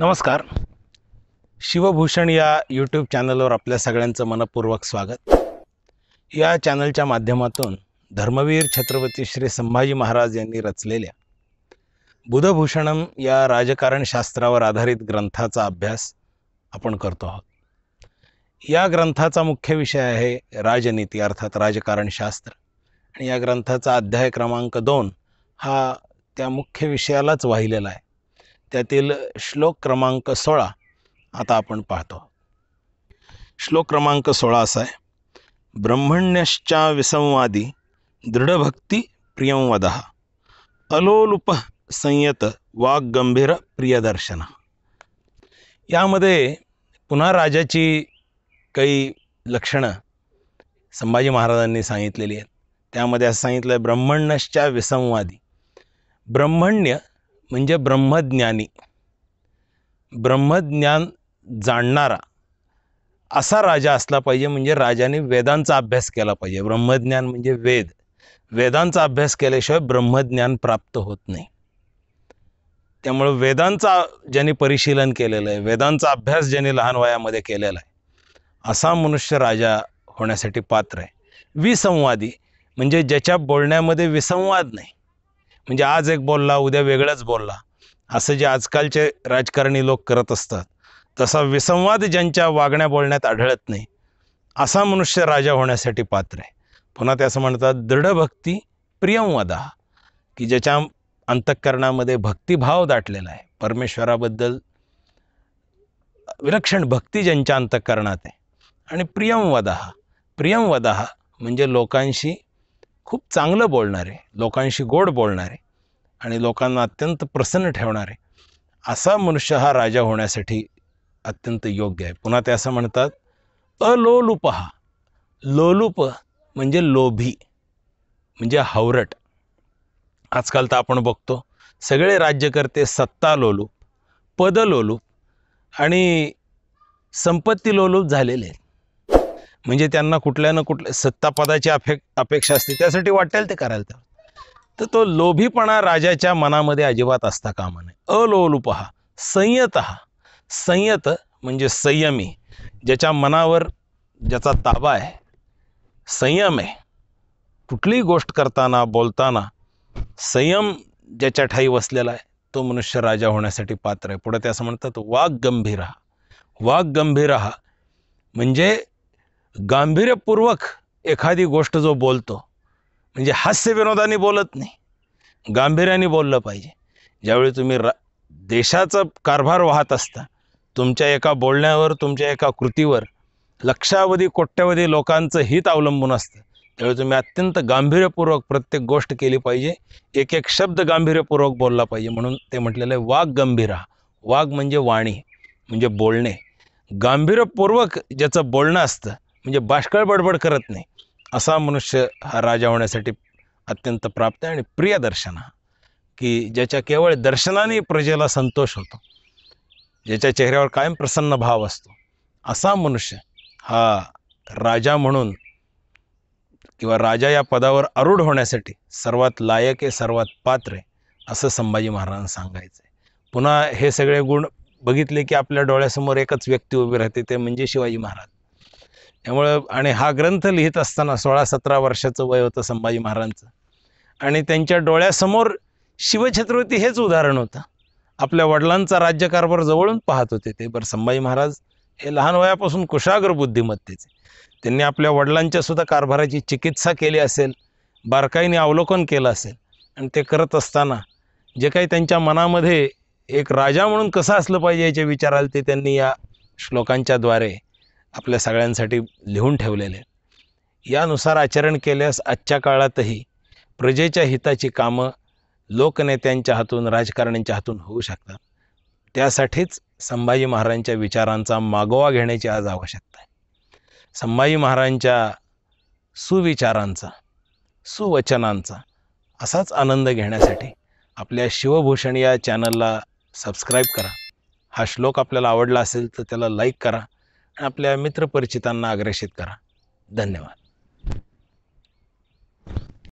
नमस्कार शिवभूषण या यूट्यूब चॅनलवर आपल्या सगळ्यांचं मनपूर्वक स्वागत या चॅनलच्या माध्यमातून धर्मवीर छत्रपती श्री संभाजी महाराज यांनी रचलेल्या बुधभूषणम या राजकारणशास्त्रावर आधारित ग्रंथाचा अभ्यास आपण करतो आहोत या ग्रंथाचा मुख्य विषय आहे राजनीती अर्थात राजकारणशास्त्र आणि या ग्रंथाचा अध्याय क्रमांक दोन हा त्या मुख्य विषयालाच वाहिलेला आहे त्यातील श्लोक क्रमांक सोळा आता आपण पाहतो श्लोक क्रमांक सोळा असा आहे ब्रह्मण्यश्चा विसंवादी दृढभक्ती प्रियंवद अलोलुप संयत वाग्गंभीर प्रियदर्शन यामध्ये पुन्हा राजाची काही लक्षणं संभाजी महाराजांनी सांगितलेली आहेत त्यामध्ये असं सांगितलं आहे ब्रह्मण्यश्चा विसंवादी ब्रह्मण्य म्हणजे ब्रह्मज्ञानी ब्रह्मज्ञान जाणणारा असा राजा असला पाहिजे म्हणजे राजाने वेदांचा अभ्यास केला पाहिजे ब्रह्मज्ञान म्हणजे वेद वेदांचा अभ्यास केल्याशिवाय ब्रह्मज्ञान प्राप्त होत नाही त्यामुळं वेदांचा ज्याने परिशीलन केलेलं आहे वेदांचा अभ्यास ज्याने लहान वयामध्ये केलेला आहे असा मनुष्य राजा होण्यासाठी पात्र आहे विसंवादी म्हणजे ज्याच्या बोलण्यामध्ये विसंवाद नाही म्हणजे आज एक बोलला उद्या वेगळंच बोलला असं जे आजकालचे राजकारणी लोक करत असतात तसा विसंवाद ज्यांच्या वागण्या बोलण्यात आढळत नाही असा मनुष्य राजा होण्यासाठी पात्र आहे पुन्हा ते असं म्हणतात दृढ भक्ती प्रियंवदा की ज्याच्या अंतःकरणामध्ये भक्तिभाव दाटलेला आहे परमेश्वराबद्दल विलक्षण भक्ती ज्यांच्या अंतःकरणात आहे आणि प्रियंवदा प्रियंवदा म्हणजे लोकांशी खूप चांगलं बोलणारे लोकांशी गोड बोलणारे आणि लोकांना अत्यंत प्रसन्न ठेवणारे असा मनुष्य हा राजा होण्यासाठी अत्यंत योग्य आहे पुन्हा ते असं म्हणतात अलोलुप हा लोलुप म्हणजे लोभी म्हणजे हावरट आजकाल तर आपण बघतो सगळे राज्यकर्ते सत्ता लोलूप पद लोलूप आणि संपत्ती लोलूप झालेले आहेत म्हणजे त्यांना कुठल्या ना कुठल्या सत्तापदाची अपे अपेक्षा असते त्यासाठी वाटेल ते करायला तर तर तो लोभीपणा राजाच्या मनामध्ये अजिबात असता कामा नये अलोलुप हा संयत हा संयत म्हणजे संयमी ज्याच्या मनावर ज्याचा ताबा आहे संयम आहे कुठलीही गोष्ट करताना बोलताना संयम ज्याच्या ठाई वसलेला आहे तो मनुष्य राजा होण्यासाठी पात्र आहे पुढे असं म्हणतात वाघ गंभीर हा वाघ गंभीर हा म्हणजे गांभीर्यपूर्वक एखादी गोष्ट जो बोलतो म्हणजे हास्यविनोदाने बोलत नाही गांभीर्याने बोललं पाहिजे ज्यावेळी तुम्ही रा देशाचा कारभार वाहत असता तुमच्या एका बोलण्यावर तुमच्या एका कृतीवर लक्षावधी कोट्यावधी लोकांचं हित अवलंबून असतं त्यावेळी तुम्ही अत्यंत गांभीर्यपूर्वक प्रत्येक गोष्ट केली पाहिजे एक एक शब्द गांभीर्यपूर्वक बोलला पाहिजे म्हणून ते म्हटलेलं आहे वाघ गंभीरा वाघ म्हणजे वाणी म्हणजे बोलणे गांभीर्यपूर्वक ज्याचं बोलणं असतं म्हणजे बाष्कळ बडबड करत नाही असा मनुष्य हा राजा होण्यासाठी अत्यंत प्राप्त आहे आणि दर्शन हा की ज्याच्या केवळ दर्शनाने प्रजेला संतोष होतो ज्याच्या चेहऱ्यावर कायम प्रसन्न भाव असतो असा मनुष्य हा राजा म्हणून किंवा राजा या पदावर अरूढ होण्यासाठी सर्वात लायक आहे सर्वात पात्र आहे असं संभाजी महाराजांना सांगायचं आहे पुन्हा हे सगळे गुण बघितले की आपल्या डोळ्यासमोर एकच व्यक्ती उभी राहते ते म्हणजे शिवाजी महाराज त्यामुळं आणि हा ग्रंथ लिहित असताना सोळा सतरा वर्षाचं वय होतं संभाजी महाराजांचं आणि त्यांच्या डोळ्यासमोर शिवछत्रपती हेच उदाहरण होतं आपल्या वडिलांचा राज्यकारभार जवळून पाहत होते ते बरं संभाजी महाराज हे लहान वयापासून कुशाग्र बुद्धिमत्तेचे त्यांनी आपल्या वडिलांच्या सुद्धा कारभाराची चिकित्सा केली असेल बारकाईने अवलोकन केलं असेल आणि ते करत असताना जे काही त्यांच्या मनामध्ये एक राजा म्हणून कसं असलं पाहिजे याचे विचाराल ते त्यांनी या श्लोकांच्याद्वारे आपल्या सगळ्यांसाठी लिहून ठेवलेले यानुसार आचरण केल्यास आजच्या काळातही प्रजेच्या हिताची कामं लोकनेत्यांच्या हातून राजकारण्यांच्या हातून होऊ शकतात त्यासाठीच संभाजी महाराजांच्या विचारांचा मागोवा घेण्याची आज आवश्यकता आहे संभाजी महाराजांच्या सुविचारांचा सुवचनांचा असाच आनंद घेण्यासाठी आपल्या शिवभूषण या चॅनलला सबस्क्राईब करा हा श्लोक आपल्याला आवडला असेल तर त्याला लाईक करा आपल्या मित्रपरिचितांना अग्रेषित करा धन्यवाद